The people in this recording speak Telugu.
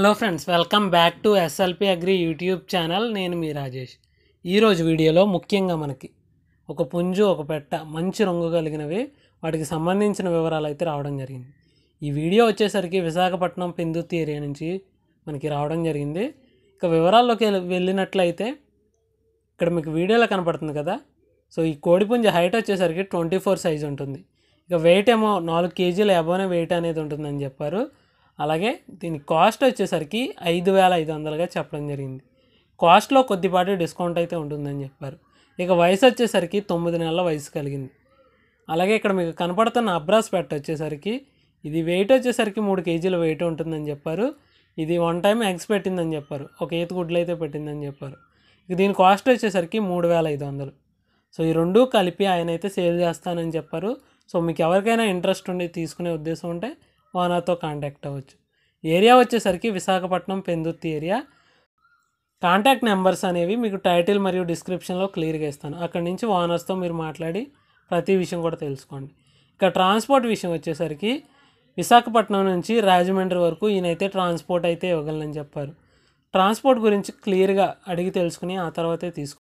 hello friends welcome back to SLP agri YouTube channel నేను మీ రాజేష్ ఈరోజు వీడియోలో ముఖ్యంగా మనకి ఒక పుంజు ఒక పెట్ట మంచి రంగు కలిగినవి వాటికి సంబంధించిన వివరాలు అయితే రావడం జరిగింది ఈ వీడియో వచ్చేసరికి విశాఖపట్నం పెందుర్తి ఏరియా నుంచి మనకి రావడం జరిగింది ఇక వివరాల్లోకి వెళ్ళినట్లయితే ఇక్కడ మీకు వీడియోలో కనపడుతుంది కదా సో ఈ కోడిపుంజు హైట్ వచ్చేసరికి ట్వంటీ ఫోర్ సైజ్ ఉంటుంది ఇక వెయిట్ ఏమో నాలుగు కేజీల అబోనే వెయిట్ అనేది ఉంటుందని చెప్పారు అలాగే దీని కాస్ట్ వచ్చేసరికి ఐదు వేల ఐదు వందలుగా చెప్పడం జరిగింది కాస్ట్లో కొద్దిపాటి డిస్కౌంట్ అయితే ఉంటుందని చెప్పారు ఇక వయసు వచ్చేసరికి తొమ్మిది నెలల వయసు కలిగింది అలాగే ఇక్కడ మీకు కనపడుతున్న అబ్రాస్ పెట్ట వచ్చేసరికి ఇది వెయిట్ వచ్చేసరికి మూడు కేజీల వెయిట్ ఉంటుందని చెప్పారు ఇది వన్ టైం ఎగ్స్ పెట్టిందని చెప్పారు ఒక ఈత గుడ్లు అయితే పెట్టిందని చెప్పారు ఇక దీని కాస్ట్ వచ్చేసరికి మూడు వేల ఐదు వందలు సో ఈ రెండూ కలిపి ఆయన అయితే సేల్ చేస్తానని చెప్పారు సో మీకు ఎవరికైనా ఇంట్రెస్ట్ ఉండి తీసుకునే ఉద్దేశం ఉంటే వానాతో కాంటాక్ట్ అవ్వచ్చు ఏరియా వచ్చేసరికి Visakhapatnam Pendurthi area contact numbers అనేవి మీకు టైటిల్ మరియు డిస్క్రిప్షన్లో క్లియర్గా ఇస్తాను అక్కడి నుంచి ఓనర్స్తో మీరు మాట్లాడి ప్రతి విషయం కూడా తెలుసుకోండి ఇక ట్రాన్స్పోర్ట్ విషయం వచ్చేసరికి విశాఖపట్నం నుంచి రాజమండ్రి వరకు ఈయనైతే ట్రాన్స్పోర్ట్ అయితే ఇవ్వగలనని చెప్పారు ట్రాన్స్పోర్ట్ గురించి క్లియర్గా అడిగి తెలుసుకుని ఆ తర్వాతే తీసుకో